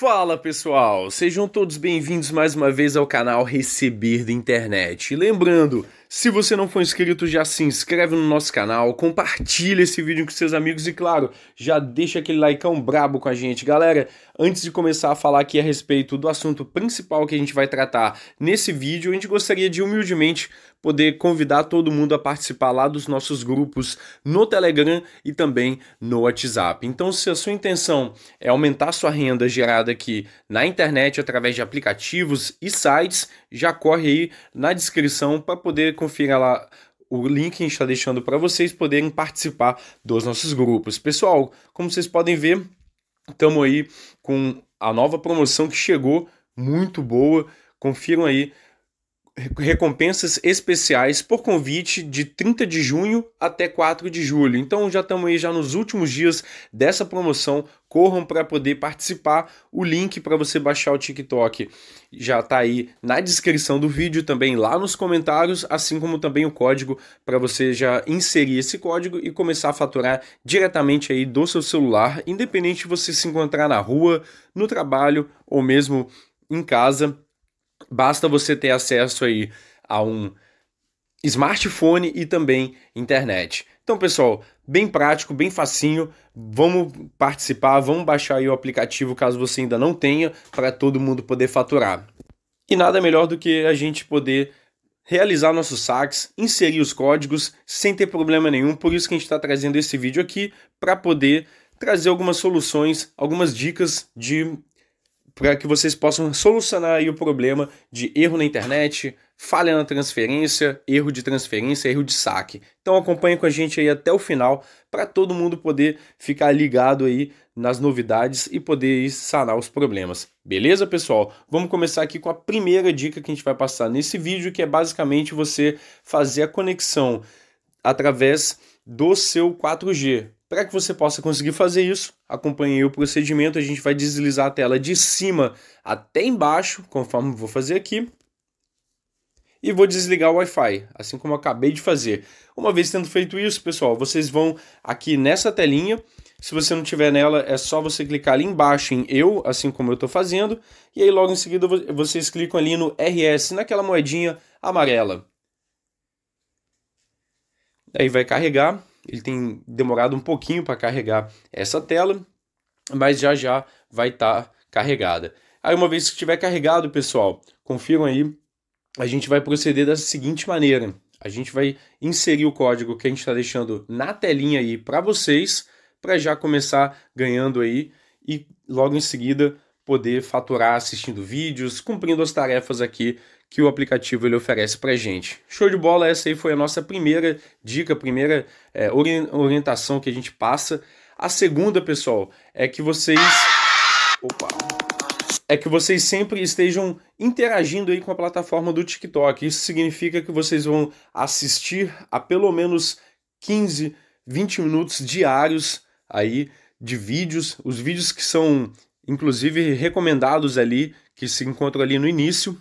Fala pessoal, sejam todos bem-vindos mais uma vez ao canal Receber da Internet. E lembrando, se você não for inscrito, já se inscreve no nosso canal, compartilha esse vídeo com seus amigos e, claro, já deixa aquele likeão brabo com a gente. Galera, antes de começar a falar aqui a respeito do assunto principal que a gente vai tratar nesse vídeo, a gente gostaria de humildemente poder convidar todo mundo a participar lá dos nossos grupos no Telegram e também no WhatsApp. Então, se a sua intenção é aumentar sua renda gerada aqui na internet através de aplicativos e sites, já corre aí na descrição para poder confira lá o link que a gente está deixando para vocês poderem participar dos nossos grupos. Pessoal, como vocês podem ver, estamos aí com a nova promoção que chegou, muito boa. Confiram aí recompensas especiais por convite de 30 de junho até 4 de julho. Então já estamos aí já nos últimos dias dessa promoção. Corram para poder participar. O link para você baixar o TikTok já está aí na descrição do vídeo, também lá nos comentários, assim como também o código para você já inserir esse código e começar a faturar diretamente aí do seu celular, independente de você se encontrar na rua, no trabalho ou mesmo em casa Basta você ter acesso aí a um smartphone e também internet. Então, pessoal, bem prático, bem facinho. Vamos participar, vamos baixar aí o aplicativo caso você ainda não tenha, para todo mundo poder faturar. E nada melhor do que a gente poder realizar nossos saques, inserir os códigos sem ter problema nenhum. Por isso que a gente está trazendo esse vídeo aqui para poder trazer algumas soluções, algumas dicas de para que vocês possam solucionar aí o problema de erro na internet, falha na transferência, erro de transferência, erro de saque. Então acompanhe com a gente aí até o final para todo mundo poder ficar ligado aí nas novidades e poder sanar os problemas. Beleza, pessoal? Vamos começar aqui com a primeira dica que a gente vai passar nesse vídeo, que é basicamente você fazer a conexão através do seu 4G, para que você possa conseguir fazer isso, acompanhe o procedimento, a gente vai deslizar a tela de cima até embaixo, conforme vou fazer aqui. E vou desligar o Wi-Fi, assim como eu acabei de fazer. Uma vez tendo feito isso, pessoal, vocês vão aqui nessa telinha. Se você não tiver nela, é só você clicar ali embaixo em Eu, assim como eu estou fazendo. E aí logo em seguida vocês clicam ali no RS, naquela moedinha amarela. Aí vai carregar ele tem demorado um pouquinho para carregar essa tela, mas já já vai estar tá carregada. Aí uma vez que estiver carregado, pessoal, confiram aí, a gente vai proceder da seguinte maneira. A gente vai inserir o código que a gente está deixando na telinha aí para vocês, para já começar ganhando aí e logo em seguida poder faturar assistindo vídeos, cumprindo as tarefas aqui que o aplicativo ele oferece para gente. Show de bola, essa aí foi a nossa primeira dica, primeira é, orientação que a gente passa. A segunda, pessoal, é que vocês. Opa! É que vocês sempre estejam interagindo aí com a plataforma do TikTok. Isso significa que vocês vão assistir a pelo menos 15, 20 minutos diários aí de vídeos, os vídeos que são inclusive recomendados ali, que se encontram ali no início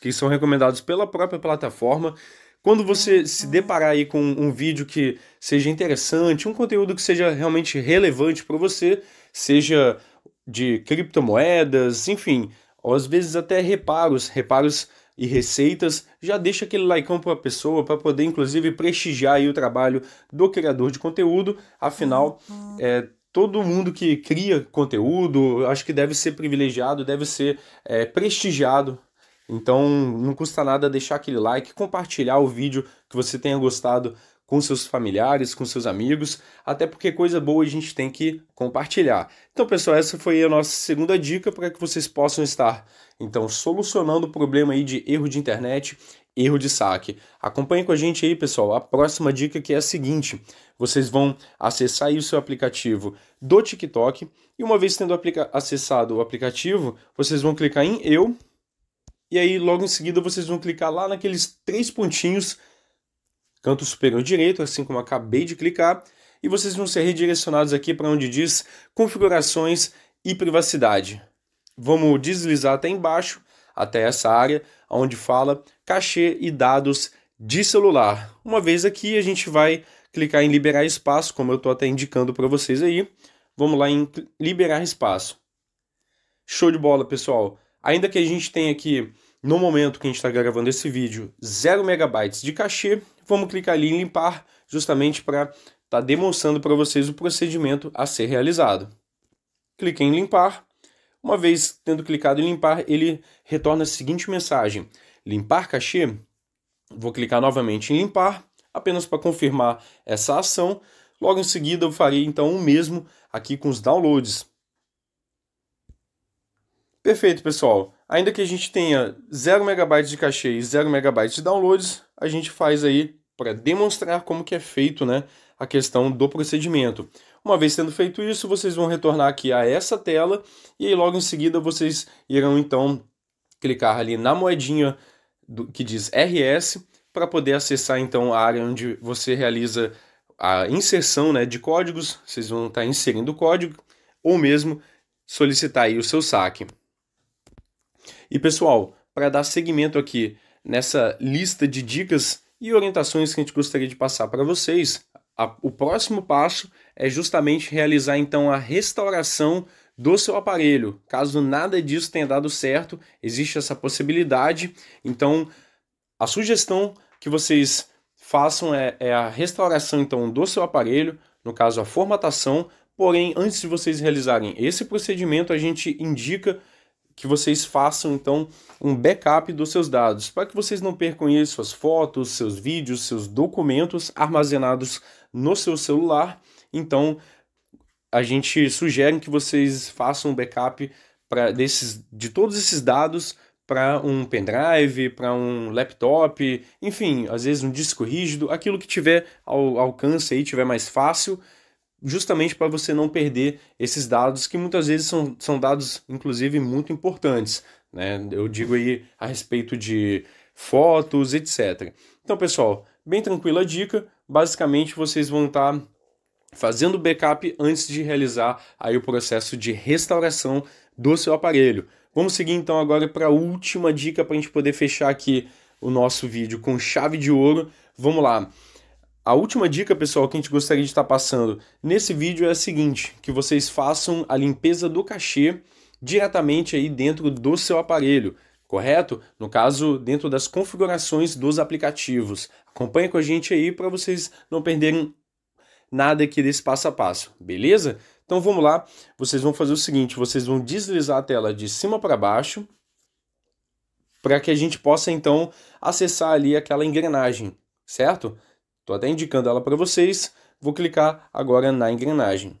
que são recomendados pela própria plataforma. Quando você uhum. se deparar aí com um vídeo que seja interessante, um conteúdo que seja realmente relevante para você, seja de criptomoedas, enfim, às vezes até reparos, reparos e receitas, já deixa aquele like para a pessoa para poder inclusive prestigiar aí o trabalho do criador de conteúdo. Afinal, uhum. é, todo mundo que cria conteúdo, acho que deve ser privilegiado, deve ser é, prestigiado então não custa nada deixar aquele like, compartilhar o vídeo que você tenha gostado com seus familiares, com seus amigos, até porque coisa boa a gente tem que compartilhar. Então, pessoal, essa foi a nossa segunda dica para que vocês possam estar então solucionando o problema aí de erro de internet, erro de saque. Acompanhe com a gente aí, pessoal. A próxima dica que é a seguinte: vocês vão acessar aí o seu aplicativo do TikTok e uma vez tendo acessado o aplicativo, vocês vão clicar em eu e aí, logo em seguida, vocês vão clicar lá naqueles três pontinhos, canto superior direito, assim como acabei de clicar, e vocês vão ser redirecionados aqui para onde diz configurações e privacidade. Vamos deslizar até embaixo, até essa área onde fala cachê e dados de celular. Uma vez aqui, a gente vai clicar em liberar espaço, como eu estou até indicando para vocês aí. Vamos lá em liberar espaço. Show de bola, pessoal. Ainda que a gente tenha aqui, no momento que a gente está gravando esse vídeo, 0 megabytes de cachê, vamos clicar ali em limpar, justamente para estar tá demonstrando para vocês o procedimento a ser realizado. Cliquei em limpar. Uma vez tendo clicado em limpar, ele retorna a seguinte mensagem: limpar cachê. Vou clicar novamente em limpar, apenas para confirmar essa ação. Logo em seguida, eu farei então o mesmo aqui com os downloads. Perfeito, pessoal. Ainda que a gente tenha 0 MB de cachê e 0 MB de downloads, a gente faz aí para demonstrar como que é feito né, a questão do procedimento. Uma vez tendo feito isso, vocês vão retornar aqui a essa tela e aí logo em seguida vocês irão então clicar ali na moedinha do, que diz RS para poder acessar então a área onde você realiza a inserção né, de códigos, vocês vão estar tá inserindo o código ou mesmo solicitar aí o seu saque. E pessoal, para dar seguimento aqui nessa lista de dicas e orientações que a gente gostaria de passar para vocês, a, o próximo passo é justamente realizar então a restauração do seu aparelho. Caso nada disso tenha dado certo, existe essa possibilidade. Então, a sugestão que vocês façam é, é a restauração então do seu aparelho, no caso a formatação. Porém, antes de vocês realizarem esse procedimento, a gente indica que vocês façam então um backup dos seus dados, para que vocês não percam isso, suas fotos, seus vídeos, seus documentos armazenados no seu celular. Então, a gente sugere que vocês façam um backup para desses de todos esses dados para um pendrive, para um laptop, enfim, às vezes um disco rígido, aquilo que tiver ao alcance aí, tiver mais fácil justamente para você não perder esses dados que muitas vezes são, são dados, inclusive, muito importantes. Né? Eu digo aí a respeito de fotos, etc. Então, pessoal, bem tranquila dica. Basicamente, vocês vão estar tá fazendo backup antes de realizar aí o processo de restauração do seu aparelho. Vamos seguir então agora para a última dica para a gente poder fechar aqui o nosso vídeo com chave de ouro. Vamos lá. A última dica, pessoal, que a gente gostaria de estar passando nesse vídeo é a seguinte, que vocês façam a limpeza do cachê diretamente aí dentro do seu aparelho, correto? No caso, dentro das configurações dos aplicativos. Acompanhe com a gente aí para vocês não perderem nada aqui desse passo a passo, beleza? Então vamos lá, vocês vão fazer o seguinte, vocês vão deslizar a tela de cima para baixo, para que a gente possa então acessar ali aquela engrenagem, certo? Estou até indicando ela para vocês. Vou clicar agora na engrenagem.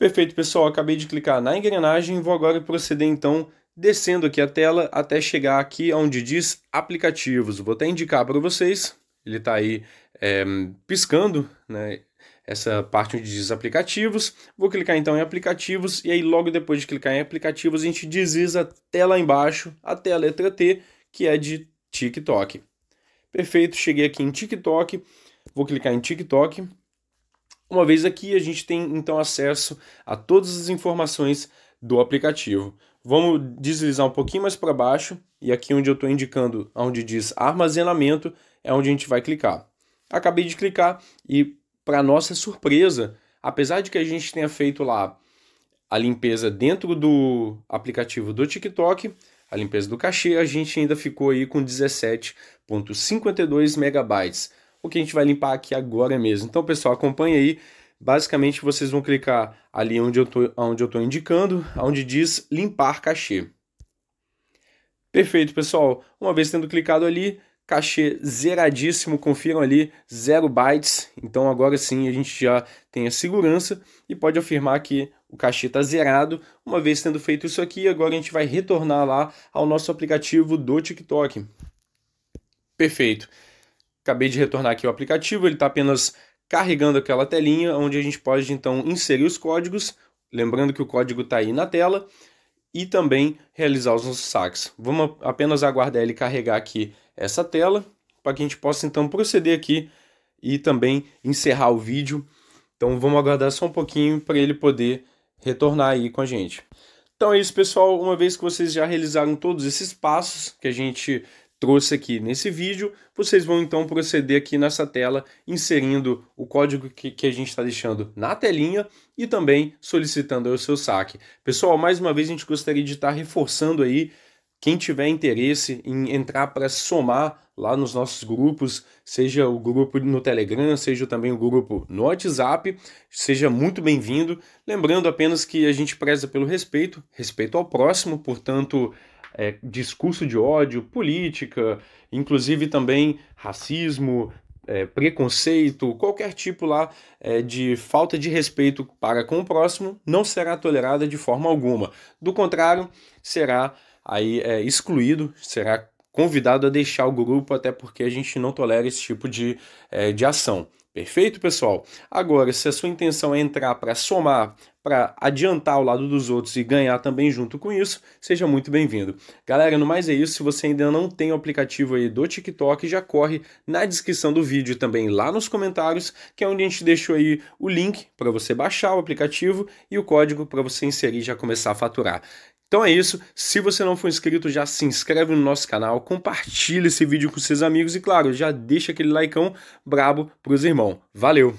Perfeito, pessoal. Acabei de clicar na engrenagem. Vou agora proceder, então, descendo aqui a tela até chegar aqui onde diz aplicativos. Vou até indicar para vocês. Ele está aí é, piscando, né? essa parte onde diz aplicativos. Vou clicar então em aplicativos e aí logo depois de clicar em aplicativos a gente desliza até lá embaixo, até a letra T, que é de TikTok. Perfeito, cheguei aqui em TikTok, vou clicar em TikTok. Uma vez aqui, a gente tem então acesso a todas as informações do aplicativo. Vamos deslizar um pouquinho mais para baixo e aqui onde eu estou indicando, onde diz armazenamento, é onde a gente vai clicar. Acabei de clicar e, para nossa surpresa, apesar de que a gente tenha feito lá a limpeza dentro do aplicativo do TikTok, a limpeza do cachê, a gente ainda ficou aí com 17.52 megabytes, o que a gente vai limpar aqui agora mesmo. Então, pessoal, acompanha aí. Basicamente, vocês vão clicar ali onde eu estou, onde eu indicando, onde diz limpar cachê. Perfeito, pessoal. Uma vez tendo clicado ali, cachê zeradíssimo, confiram ali, zero bytes. Então agora sim a gente já tem a segurança e pode afirmar que o cachê está zerado. Uma vez tendo feito isso aqui, agora a gente vai retornar lá ao nosso aplicativo do TikTok. Perfeito. Acabei de retornar aqui o aplicativo, ele está apenas carregando aquela telinha onde a gente pode então inserir os códigos. Lembrando que o código está aí na tela e também realizar os nossos saques. Vamos apenas aguardar ele carregar aqui essa tela para que a gente possa então proceder aqui e também encerrar o vídeo. Então vamos aguardar só um pouquinho para ele poder retornar aí com a gente. Então é isso, pessoal. Uma vez que vocês já realizaram todos esses passos que a gente trouxe aqui nesse vídeo. Vocês vão então proceder aqui nessa tela, inserindo o código que, que a gente está deixando na telinha e também solicitando o seu saque. Pessoal, mais uma vez a gente gostaria de estar tá reforçando aí quem tiver interesse em entrar para somar lá nos nossos grupos, seja o grupo no Telegram, seja também o grupo no WhatsApp, seja muito bem-vindo. Lembrando apenas que a gente preza pelo respeito, respeito ao próximo, portanto, é, discurso de ódio, política, inclusive também racismo, é, preconceito, qualquer tipo lá é, de falta de respeito para com o próximo, não será tolerada de forma alguma. Do contrário, será aí é, excluído, será convidado a deixar o grupo, até porque a gente não tolera esse tipo de, é, de ação. Perfeito, pessoal? Agora, se a sua intenção é entrar para somar, para adiantar ao lado dos outros e ganhar também junto com isso, seja muito bem-vindo. Galera, no mais é isso. Se você ainda não tem o aplicativo aí do TikTok, já corre na descrição do vídeo e também lá nos comentários, que é onde a gente deixou aí o link para você baixar o aplicativo e o código para você inserir e já começar a faturar. Então é isso. Se você não for inscrito, já se inscreve no nosso canal, compartilha esse vídeo com seus amigos e, claro, já deixa aquele like brabo pros irmãos. Valeu!